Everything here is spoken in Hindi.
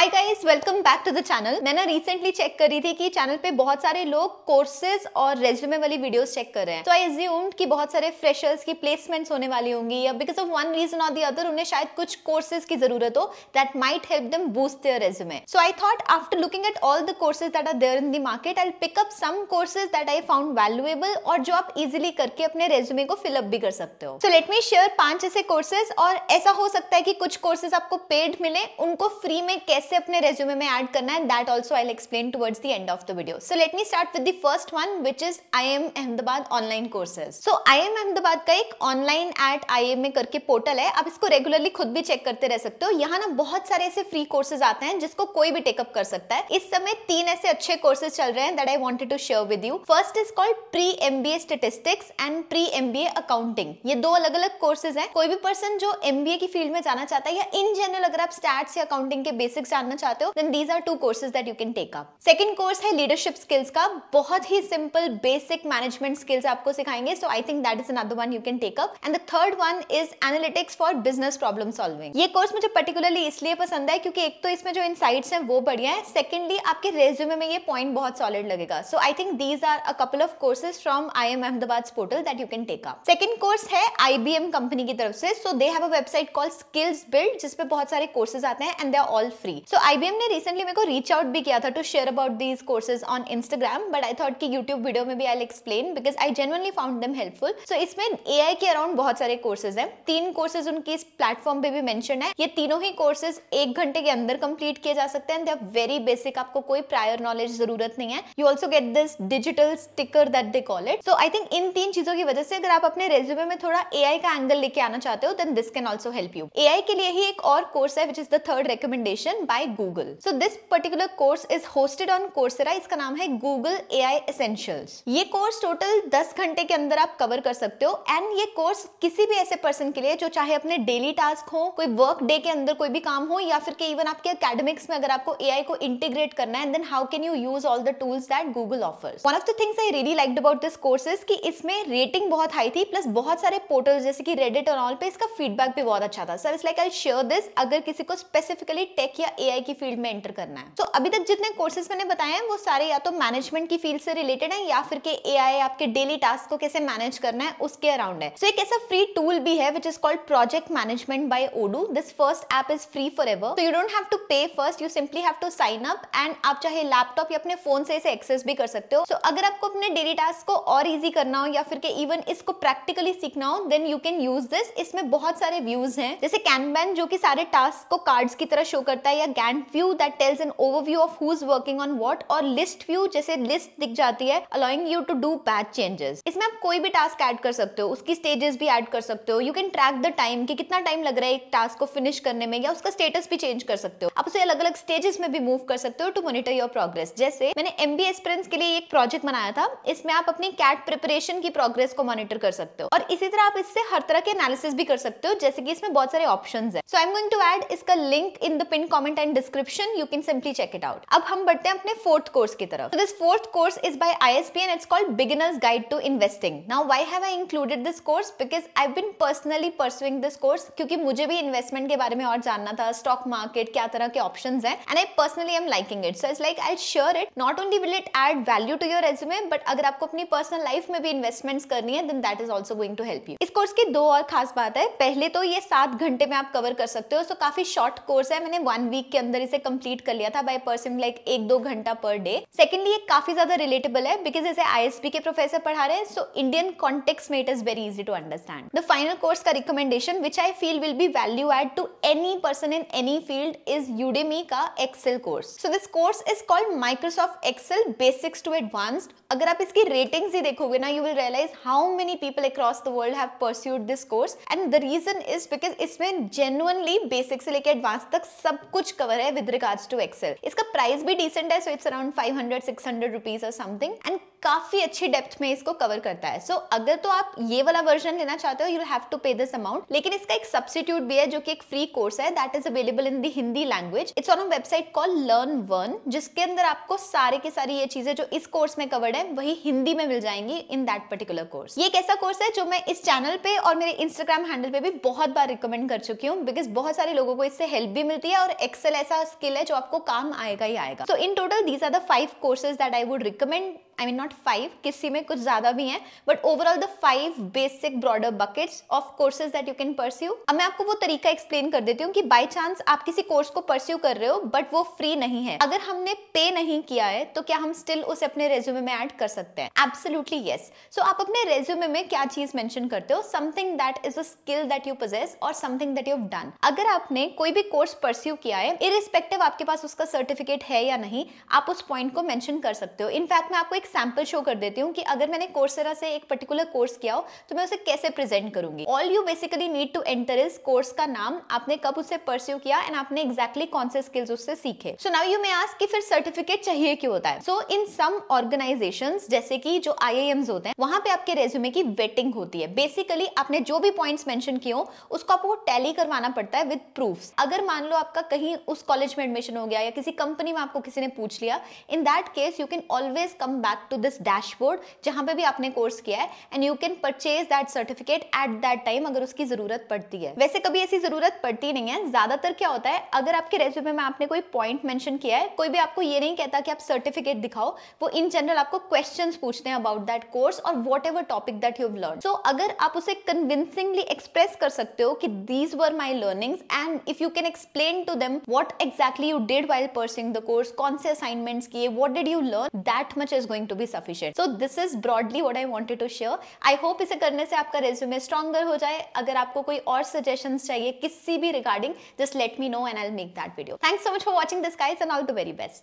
Hi guys welcome back to the channel मैंने रिसेंटली चेक करी थी कि चैनल पे बहुत सारे लोग कोर्सेज और रेज्यूमे वाली वीडियोस चेक कर रहे हैं तो आई एज्यूम्ड कि बहुत सारे फ्रेशर्स की प्लेसमेंट्स होने वाली होंगी या बिकॉज ऑफ वन रीजन और दी अदर उन्हें शायद कुछ कोर्सेज की जरूरत हो that might help them boost their resume so I thought after looking at all the courses that are there in the market I pick up some courses that I found valuable और जो आप इजिली करके अपने रेज्यूमे को फिलअप भी कर सकते हो सो लेट मी शेयर पांच ऐसे कोर्सेज और ऐसा हो सकता है कि कुछ कोर्सेज आपको पेड मिले उनको फ्री में कैसे कैसे अपने रेज्यूमे में ऐड करना है that also I explain towards the end of the video so let me start with the first one which is I M Ahmedabad online courses so I M Ahmedabad का एक online at I M A करके पोर्टल है आप इसको रेगुलरली खुद भी चेक करते रह सकते हो यहाँ ना बहुत सारे ऐसे फ्री कोर्सेज आते हैं जिसको कोई भी टेकअप कर सकता है इस समय तीन ऐसे अच्छे कोर्सेज चल रहे हैं that I wanted to share with you first is called pre M B A statistics and pre M B A accounting ये दो अलग अलग कोर्सेज है कोई भी पर्सन जो एम बी ए की फील्ड में जाना चाहता है या इन जनरल अगर आप स्टैट्स या अकाउंटिंग के बेसिक्स जानना चाहते हो then these are two courses that you can take up second course है लीडरशिप स्किल्स का बहुत ही सिंपल बेसिक मैनेजमेंट स्किल्स आपको सिखाएंगे so I think that is another one you can take up and the third one is analytics for business problem solving ये कोर्स मुझे पर्टिकुलरली इसलिए पसंद है क्योंकि एक तो इसमें जो इनसाइट्स हैं वो बढ़िया है सेकंडली आपके रेज्यूमे में ये पॉइंट बहुत सॉलिड लगेगा so I think these are a couple of courses from I M Ahmedabad portal that you can take up second course है आईबीएम कंपनी की तरफ से so they have a website call skills build जिसपे बहुत सारे कोर्सेज आते हैं and they are all free so I ने रिसेंटली मेरे को रीच आउट भी किया था to share about these courses on Instagram but I thought कि यूट्यूब वीडियो में भी I explain because I genuinely found them helpful so इसमें ए के अराउंड बहुत सारे कोर्सेज हैं तीन कोर्सेज उनकी इस प्लेटफॉर्म पे भी मैंशन है ये तीनों ही कोर्सेज एक घंटे के अंदर कंप्लीट किए जा सकते हैं दे आर वेरी बेसिक आपको कोई प्रायर नॉलेज जरूरत नहीं है you also get this digital sticker that they call it so I think इन तीन चीजों की वजह से अगर आप अपने रेज्यूमे में थोड़ा ए का एंगल लेके आना चाहते हो then this can also help you ए के लिए ही एक और कोर्स है which is the third recommendation by by Google. So this particular course is hosted on Coursera. इसका नाम है Google AI Essentials. ये कोर्स टोटल 10 घंटे के अंदर आप कवर कर सकते हो एंड ये कोर्स किसी भी ऐसे पर्सन के लिए जो चाहे अपने डेली टास्क हो कोई वर्क डे के अंदर कोई भी काम हो या फिर इवन आपके अकेडमिक्स में अगर आपको AI को इंटीग्रेट करना है then how can you use all the tools that Google offer one of the things I really like about this courses कि इसमें रेटिंग बहुत हाई थी प्लस बहुत सारे पोर्टल्स जैसे कि रेडिट और ऑल पे इसका फीडबैक भी बहुत अच्छा था sir it's like I share this अगर किसी को स्पेसिफिकली टेक या ए एआई की फील्ड में एंटर करना है तो अभी तक जितने कोर्सेज मैंने बताए हैं वो सारे या तो मैनेजमेंट की फील्ड से रिलेटेड है या फिर के एआई आपके डेली टास्क को कैसे मैनेज करना है उसके अराउंड है सो so, एक ऐसा फ्री टूल भी है which is called project management by Odoo this first app is free forever तो you don't have to pay first you simply have to sign up and आप चाहे लैपटॉप या अपने फोन से इसे एक्सेस भी कर सकते हो सो so, अगर आपको अपने डेली टास्क को और इजी करना हो या फिर के इवन इसको प्रैक्टिकली सीखना हो then you can use this इसमें बहुत सारे व्यूज हैं जैसे कैनबैन जो कि सारे टास्क को कार्ड्स की तरह शो करता है या view that tells an an overview of who's working on what और लिस्ट व्यू जैसे लिस्ट दिख जाती है allowing you to do batch changes इसमें आप कोई भी टास्क add कर सकते हो उसकी स्टेजेस भी add कर सकते हो you can track the time कि कितना टाइम लग रहा है एक टास्क को फिनिश करने में या उसका स्टेटस भी चेंज कर सकते हो आप उसे अलग अलग स्टेजेस में भी मूव कर सकते हो टू monitor योर प्रोग्रेस जैसे मैंने एम बी के लिए एक प्रोजेक्ट बनाया था इसमें आप अपनी कैट प्रिपरेशन की प्रोग्रेस को मॉनिटर कर सकते हो और इसी तरह आप इससे हर तरह के एनालिसिस भी कर सकते हो जैसे कि इसमें बहुत सारे ऑप्शन है so I am going to add इसका link in the pin comment content description you can simply check it out अब हम बढ़ते हैं अपने फोर्थ कोर्स की तरफ. This fourth course is by ISP and it's called beginners guide to investing now why have I included this course because I I've been personally pursuing this course क्योंकि मुझे भी इन्वेस्टमेंट के बारे में और जानना था स्टॉक मार्केट क्या तरह के ऑप्शन है and I personally am liking it so it's like I sure it not only will it add value to your resume but अगर आपको अपनी पर्सनल लाइफ में भी इन्वेस्टमेंट्स करनी है then that is also going to help you इस कोर्स की दो और खास बात है पहले तो ये सात घंटे में आप कवर कर सकते हो सो काफी शॉर्ट कोर्स है मैंने वन वीक के अंदर इसे कंप्लीट कर लिया था बाय पर्सन लाइक एक दो घंटा पर डे सेकेंडली ये काफी ज्यादा रिलेटेबल है बिकॉज इसे आई के प्रोफेसर पढ़ा रहे हैं सो इंडियन कॉन्टेक्स में it is very easy to understand the final course का recommendation which I feel will be value add to any person in any field is Udemy का Excel course so this course is called Microsoft Excel basics to advanced अगर आप इसकी रेटिंग ही देखोगे ना you will realise how many people across the world have pursued this course and the reason is because इसमें जेनुअनली बेसिक से लेकर एडवांस तक सब कुछ कवर है विद रिगार्ड्स टू एक्सेल इसका प्राइस भी डिसेंट है so it's around five hundred six hundred rupees और समथिंग एंड काफी अच्छी डेप्थ में इसको कवर करता है सो so, अगर तो आप ये वाला वर्जन लेना चाहते हो you have to pay this amount लेकिन इसका एक सब्सटीट्यूट भी है जो कि एक फ्री कोर्स है that is available in the Hindi language it's on website call LearnVern जिसके अंदर आपको सारे के सारी ये चीजें जो इस कोर्स में कवर्ड है वही हिंदी में मिल जाएंगी इन दैट पर्टिकुलर कोर्स ये एक ऐसा कोर्स है जो मैं इस चैनल पे और मेरे इंस्टाग्राम हैंडल पे भी बहुत बार रिकमेंड कर चुकी हूँ बिकॉज बहुत सारे लोगों को इससे हेल्प भी मिलती है और एक्सेल ऐसा स्किल है जो आपको काम आएगा ही आएगा तो in total these are the five courses that I would recommend I mean not five किसी में कुछ ज़्यादा भी हैं but overall the five basic broader buckets of courses that you can pursue अब मैं आपको वो तरीका एक्सप्लेन कर देती हूँ कि बाई चांस आप किसी कोर्स को परस्यू कर रहे हो बट वो फ्री नहीं है अगर हमने पे नहीं किया है तो क्या हम स्टिल उसे अपने रेज्यूमे में एड कर सकते हैं एब्सोल्यूटली येस सो आप अपने रेज्यूमे में क्या चीज मैंशन करते हो something that is a skill that you possess और समथिंग दैट यू डन अगर आपने कोई भी कोर्स परस्यू किया है इरिस्पेक्टिव आपके पास उसका सर्टिफिकेट है या नहीं आप उस पॉइंट को मेंशन कर सकते हो इनफैक्ट मैं आपको एक एग्जाम्पल शो कर देती हूँ कि अगर मैंने कोर्सरा से एक पर्टिकुलर कोर्स किया हो तो मैं उसे कैसे प्रेजेंट करूंगी all you basically need to enter is course का नाम आपने कब उसे परस्यू किया एंड आपने एग्जैक्टली exactly कौन से स्किल्स उससे सीखे so now you may ask कि फिर सर्टिफिकेट चाहिए क्यों होता है सो इन सम ऑर्गेनाइजेशन जैसे कि जो आई होते हैं वहां पे आपके रेज्यूमे की वेटिंग होती है बेसिकली आपने जो भी पॉइंट्स मेंशन किए हो उसको आपको टैली करवाना पड़ता है विद प्रूफ अगर मान लो आपका कहीं उस कॉलेज में एडमिशन हो गया या किसी कंपनी में आपको किसी ने पूछ लिया in that case you can always come back back to this dashboard जहां पे भी आपने कोर्स किया है and you can purchase that certificate at that time अगर उसकी जरूरत पड़ती है वैसे कभी ऐसी जरूरत पड़ती नहीं है ज्यादातर क्या होता है अगर आपके रेज्यूमे में आपने कोई पॉइंट मेंशन किया है कोई भी आपको ये नहीं कहता कि आप सर्टिफिकेट दिखाओ वो इन जनरल आपको क्वेश्चन पूछते हैं अबाउट दैट कोर्स और whatever topic that you learn so अगर आप उसे कन्विंसिंगली एक्सप्रेस कर सकते हो कि these were my learning and if you can explain to them what exactly you did while pursuing the course कौन से असाइनमेंट किए what did you learn that much is going going to be sufficient so this is broadly what I wanted to share I hope इसे करने से आपका रेज्यूमे स्ट्रॉगर हो जाए अगर आपको कोई और सजेशन चाहिए किसी भी regarding just let me know and I make that video thanks so much for watching this guys and all the very best